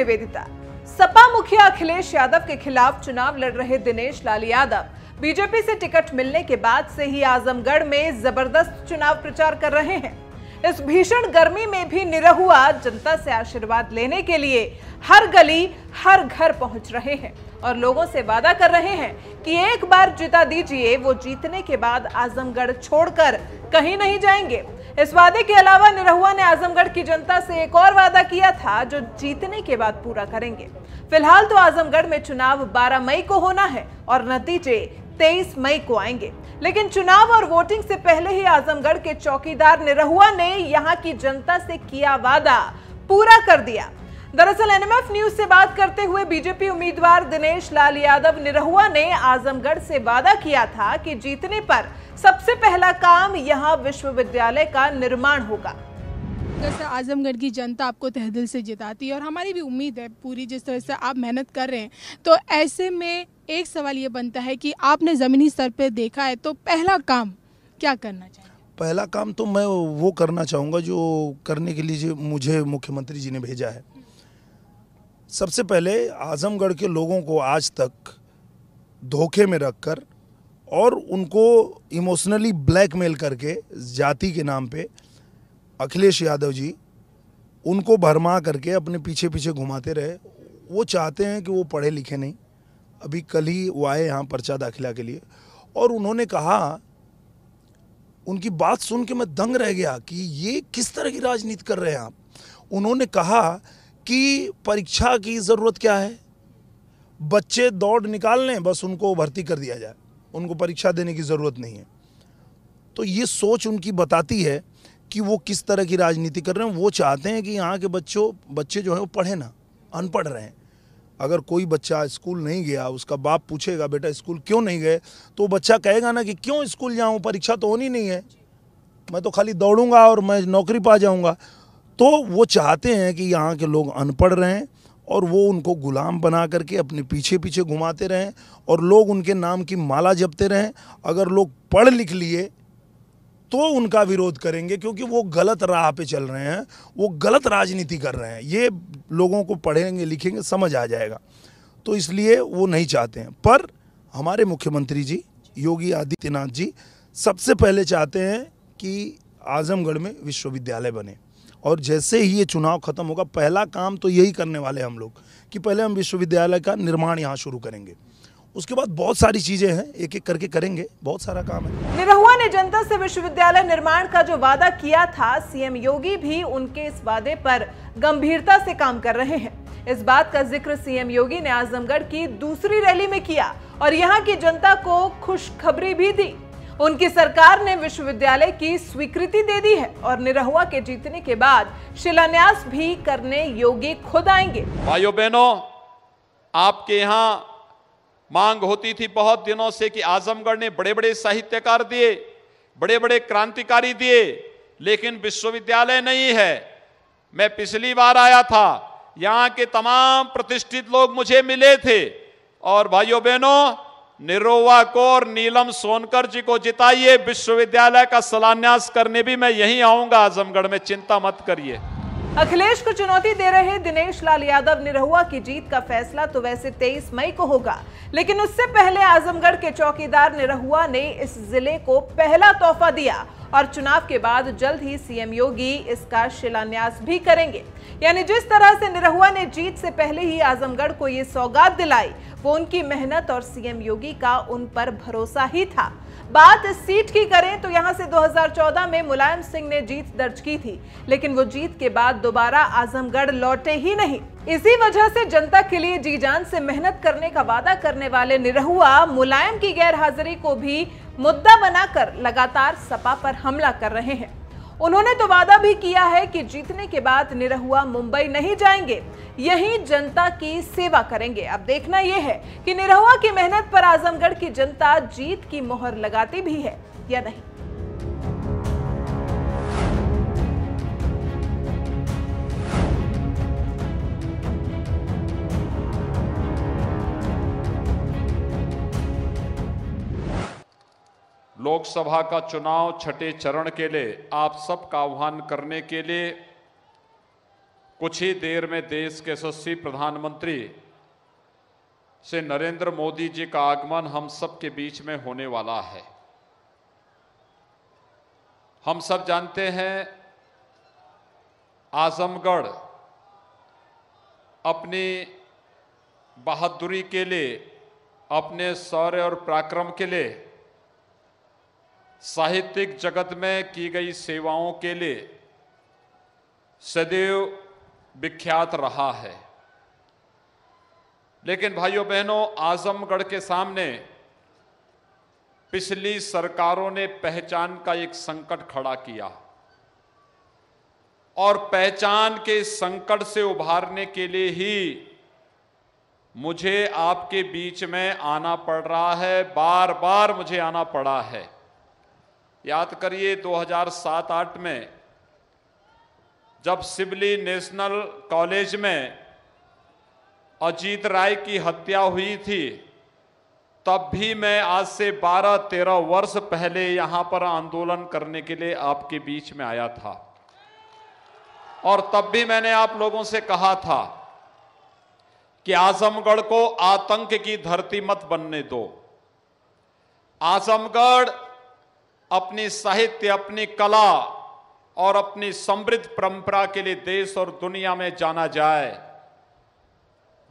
निवेदिता सपा मुखिया अखिलेश यादव के खिलाफ चुनाव लड़ रहे दिनेश लाल यादव बीजेपी से टिकट मिलने के बाद से ही आजमगढ़ में जबरदस्त चुनाव प्रचार कर रहे हैं इस भीषण गर्मी में भी निरहुआ जनता से आशीर्वाद लेने के लिए हर गली हर घर पहुंच रहे हैं और लोगों से वादा कर रहे हैं कि एक बार जिता दीजिए वो जीतने के बाद आजमगढ़ छोड़कर कहीं नहीं जाएंगे इस वादे के अलावा निरहुआ ने आजमगढ़ की जनता से एक और वादा किया था जो जीतने के बाद पूरा करेंगे फिलहाल तो आजमगढ़ में चुनाव 12 मई को होना है और नतीजे 23 मई को आएंगे लेकिन चुनाव और वोटिंग से पहले ही आजमगढ़ के चौकीदार निरहुआ ने यहाँ की जनता से किया वादा पूरा कर दिया दरअसल एनएमएफ न्यूज से बात करते हुए बीजेपी उम्मीदवार दिनेश लाल यादव निरहुआ ने आजमगढ़ से वादा किया था कि जीतने पर सबसे पहला काम यहां विश्वविद्यालय का निर्माण होगा जैसे आजमगढ़ की जनता आपको तहदिल से जिताती है और हमारी भी उम्मीद है पूरी जिस तरह से आप मेहनत कर रहे हैं तो ऐसे में एक सवाल ये बनता है कि आपने ज़मीनी स्तर पर देखा है तो पहला काम क्या करना चाहिए पहला काम तो मैं वो करना चाहूँगा जो करने के लिए मुझे मुख्यमंत्री जी ने भेजा है सबसे पहले आजमगढ़ के लोगों को आज तक धोखे में रखकर और उनको इमोशनली ब्लैकमेल करके जाति के नाम पे अखिलेश यादव जी उनको भरमा करके अपने पीछे पीछे घुमाते रहे वो चाहते हैं कि वो पढ़े लिखे नहीं अभी कल ही वो आए यहाँ पर्चा दाखिला के लिए और उन्होंने कहा उनकी बात सुन के मैं दंग रह गया कि ये किस तरह की राजनीति कर रहे हैं आप उन्होंने कहा कि परीक्षा की ज़रूरत क्या है बच्चे दौड़ निकाल लें बस उनको भर्ती कर दिया जाए उनको परीक्षा देने की ज़रूरत नहीं है तो ये सोच उनकी बताती है कि वो किस तरह की राजनीति कर रहे हैं वो चाहते हैं कि यहाँ के बच्चों बच्चे जो हैं वो पढ़े ना अनपढ़ रहे हैं अगर कोई बच्चा स्कूल नहीं गया उसका बाप पूछेगा बेटा स्कूल क्यों नहीं गए तो बच्चा कहेगा ना कि क्यों स्कूल जाऊँ परीक्षा तो होनी नहीं है मैं तो खाली दौड़ूंगा और मैं नौकरी पा जाऊँगा तो वो चाहते हैं कि यहाँ के लोग अनपढ़ रहें और वो उनको गुलाम बना करके अपने पीछे पीछे घुमाते रहें और लोग उनके नाम की माला जपते रहें अगर लोग पढ़ लिख लिए तो उनका विरोध करेंगे क्योंकि वो गलत राह पे चल रहे हैं वो गलत राजनीति कर रहे हैं ये लोगों को पढ़ेंगे लिखेंगे समझ आ जाएगा तो इसलिए वो नहीं चाहते हैं पर हमारे मुख्यमंत्री जी योगी आदित्यनाथ जी सबसे पहले चाहते हैं कि आज़मगढ़ में विश्वविद्यालय बने और जैसे ही ये चुनाव खत्म होगा पहला काम तो यही करने वाले हम लोग कि पहले हम विश्वविद्यालय का निर्माण यहाँ शुरू करेंगे उसके बाद बहुत सारी चीजें हैं एक एक करके करेंगे बहुत सारा काम है निरहुआ ने जनता से विश्वविद्यालय निर्माण का जो वादा किया था सीएम योगी भी उनके इस वादे पर गंभीरता से काम कर रहे हैं इस बात का जिक्र सीएम योगी ने आजमगढ़ की दूसरी रैली में किया और यहाँ की जनता को खुशखबरी भी दी उनकी सरकार ने विश्वविद्यालय की स्वीकृति दे दी है और निरहुआ के जीतने के बाद शिलान्यास भी करने योगी खुद आएंगे भाइयों बहनों आपके यहाँ मांग होती थी बहुत दिनों से कि आजमगढ़ ने बड़े बड़े साहित्यकार दिए बड़े बड़े क्रांतिकारी दिए लेकिन विश्वविद्यालय नहीं है मैं पिछली बार आया था यहाँ के तमाम प्रतिष्ठित लोग मुझे मिले थे और भाइयों बहनों निरोवा को और नीलम सोनकर जी को जिताइए विश्वविद्यालय का शिलान्यास करने भी मैं यहीं आऊंगा आजमगढ़ में चिंता मत करिए अखिलेश को चुनौती दे रहे दिनेश लाल यादव निरहुआ की जीत का फैसला तो वैसे 23 मई को होगा लेकिन उससे पहले आजमगढ़ के चौकीदार निरहुआ ने इस जिले को पहला तोहफा दिया और चुनाव के बाद जल्द ही सीएम योगी इसका शिलान्यास भी करेंगे यानी जिस तरह से निरहुआ ने जीत से पहले ही आजमगढ़ को ये सौगात दिलाई वो उनकी मेहनत और सीएम योगी का उन पर भरोसा ही था बात इस सीट की करें तो यहां से 2014 में मुलायम सिंह ने जीत दर्ज की थी लेकिन वो जीत के बाद दोबारा आजमगढ़ लौटे ही नहीं इसी वजह से जनता के लिए जी जान से मेहनत करने का वादा करने वाले निरहुआ मुलायम की गैर हाजिरी को भी मुद्दा बनाकर लगातार सपा पर हमला कर रहे हैं उन्होंने तो वादा भी किया है कि जीतने के बाद निरहुआ मुंबई नहीं जाएंगे यही जनता की सेवा करेंगे अब देखना यह है कि निरहुआ की मेहनत पर आजमगढ़ की जनता जीत की मोहर लगाती भी है या नहीं लोकसभा का चुनाव छठे चरण के लिए आप सबका आह्वान करने के लिए कुछ ही देर में देश के यशस्वी प्रधानमंत्री से नरेंद्र मोदी जी का आगमन हम सब के बीच में होने वाला है हम सब जानते हैं आजमगढ़ अपनी बहादुरी के लिए अपने शौर्य और पराक्रम के लिए साहित्यिक जगत में की गई सेवाओं के लिए सदैव विख्यात रहा है लेकिन भाइयों बहनों आजमगढ़ के सामने पिछली सरकारों ने पहचान का एक संकट खड़ा किया और पहचान के संकट से उभारने के लिए ही मुझे आपके बीच में आना पड़ रहा है बार बार मुझे आना पड़ा है याद करिए 2007-8 में जब सिबली नेशनल कॉलेज में अजीत राय की हत्या हुई थी तब भी मैं आज से 12-13 वर्ष पहले यहाँ पर आंदोलन करने के लिए आपके बीच में आया था और तब भी मैंने आप लोगों से कहा था कि आजमगढ़ को आतंक की धरती मत बनने दो आजमगढ़ अपने साहित्य अपनी कला और अपनी समृद्ध परंपरा के लिए देश और दुनिया में जाना जाए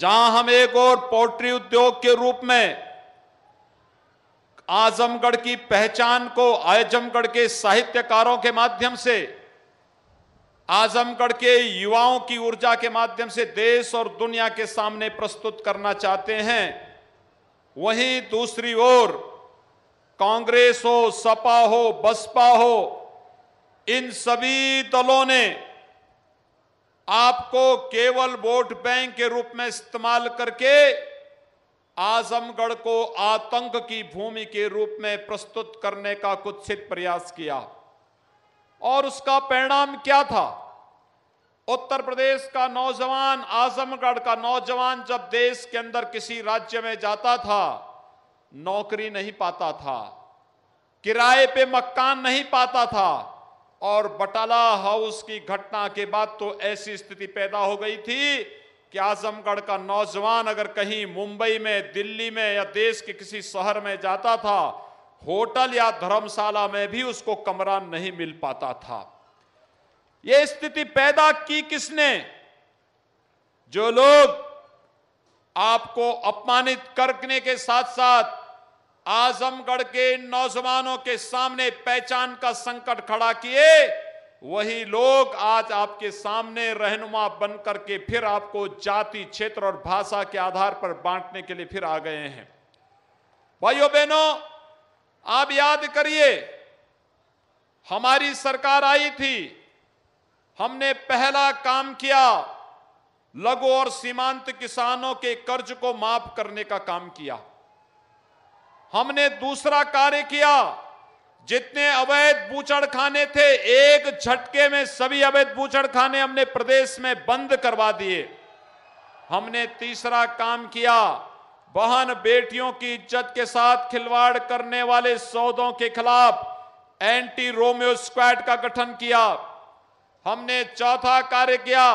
जहां हम एक और पोल्ट्री उद्योग के रूप में आजमगढ़ की पहचान को आजमगढ़ के साहित्यकारों के माध्यम से आजमगढ़ के युवाओं की ऊर्जा के माध्यम से देश और दुनिया के सामने प्रस्तुत करना चाहते हैं वहीं दूसरी ओर कांग्रेस हो सपा हो बसपा हो इन सभी दलों ने आपको केवल वोट बैंक के रूप में इस्तेमाल करके आजमगढ़ को आतंक की भूमि के रूप में प्रस्तुत करने का कुत्सित प्रयास किया और उसका परिणाम क्या था उत्तर प्रदेश का नौजवान आजमगढ़ का नौजवान जब देश के अंदर किसी राज्य में जाता था नौकरी नहीं पाता था किराए पे मकान नहीं पाता था और बटाला हाउस की घटना के बाद तो ऐसी स्थिति पैदा हो गई थी कि आजमगढ़ का नौजवान अगर कहीं मुंबई में दिल्ली में या देश के किसी शहर में जाता था होटल या धर्मशाला में भी उसको कमरा नहीं मिल पाता था यह स्थिति पैदा की किसने जो लोग आपको अपमानित करने के साथ साथ आजमगढ़ के नौजवानों के सामने पहचान का संकट खड़ा किए वही लोग आज आपके सामने रहनुमा बनकर के फिर आपको जाति क्षेत्र और भाषा के आधार पर बांटने के लिए फिर आ गए हैं भाइयों बहनों आप याद करिए हमारी सरकार आई थी हमने पहला काम किया लघु और सीमांत किसानों के कर्ज को माफ करने का काम किया हमने दूसरा कार्य किया जितने अवैध बूचड़ खाने थे एक झटके में सभी अवैध बूचड़ खाने हमने प्रदेश में बंद करवा दिए हमने तीसरा काम किया बहन बेटियों की इज्जत के साथ खिलवाड़ करने वाले सौदों के खिलाफ एंटी रोमियो स्क्वाड का गठन किया हमने चौथा कार्य किया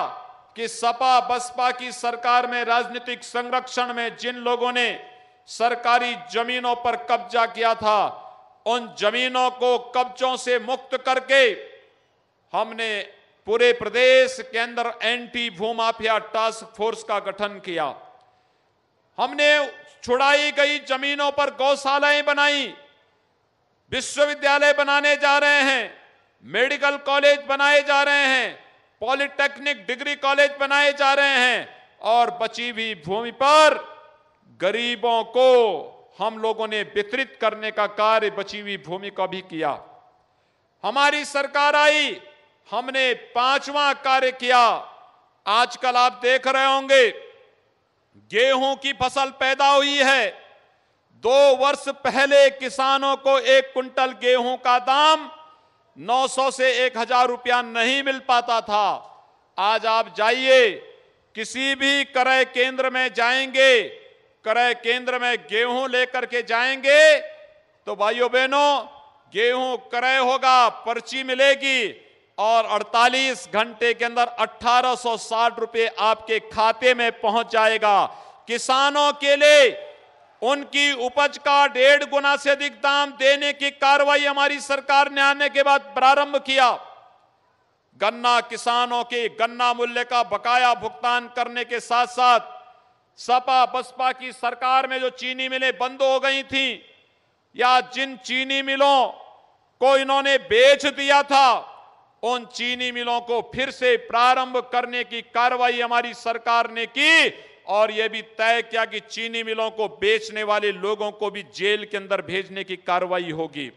कि सपा बसपा की सरकार में राजनीतिक संरक्षण में जिन लोगों ने सरकारी जमीनों पर कब्जा किया था उन जमीनों को कब्जों से मुक्त करके हमने पूरे प्रदेश के अंदर एंटी भूमाफिया टास्क फोर्स का गठन किया हमने छुड़ाई गई जमीनों पर गौशालाएं बनाई विश्वविद्यालय बनाने जा रहे हैं मेडिकल कॉलेज बनाए जा रहे हैं पॉलिटेक्निक डिग्री कॉलेज बनाए जा रहे हैं और बची हुई भूमि पर गरीबों को हम लोगों ने वितरित करने का कार्य बची हुई भूमि का भी किया हमारी सरकार आई हमने पांचवा कार्य किया आजकल आप देख रहे होंगे गेहूं की फसल पैदा हुई है दो वर्ष पहले किसानों को एक कुंटल गेहूं का दाम 900 से एक हजार रुपया नहीं मिल पाता था आज आप जाइए किसी भी क्रय केंद्र में जाएंगे क्रय केंद्र में गेहूं लेकर के जाएंगे तो भाइयों बहनों गेहूं क्रय होगा पर्ची मिलेगी और 48 घंटे के अंदर 1860 रुपए आपके खाते में पहुंच जाएगा किसानों के लिए उनकी उपज का डेढ़ गुना से अधिक दाम देने की कार्रवाई हमारी सरकार ने आने के बाद प्रारंभ किया गन्ना किसानों के गन्ना मूल्य का बकाया भुगतान करने के साथ साथ सपा बसपा की सरकार में जो चीनी मिलें बंद हो गई थी या जिन चीनी मिलों को इन्होंने बेच दिया था उन चीनी मिलों को फिर से प्रारंभ करने की कार्रवाई हमारी सरकार ने की और यह भी तय किया कि चीनी मिलों को बेचने वाले लोगों को भी जेल के अंदर भेजने की कार्रवाई होगी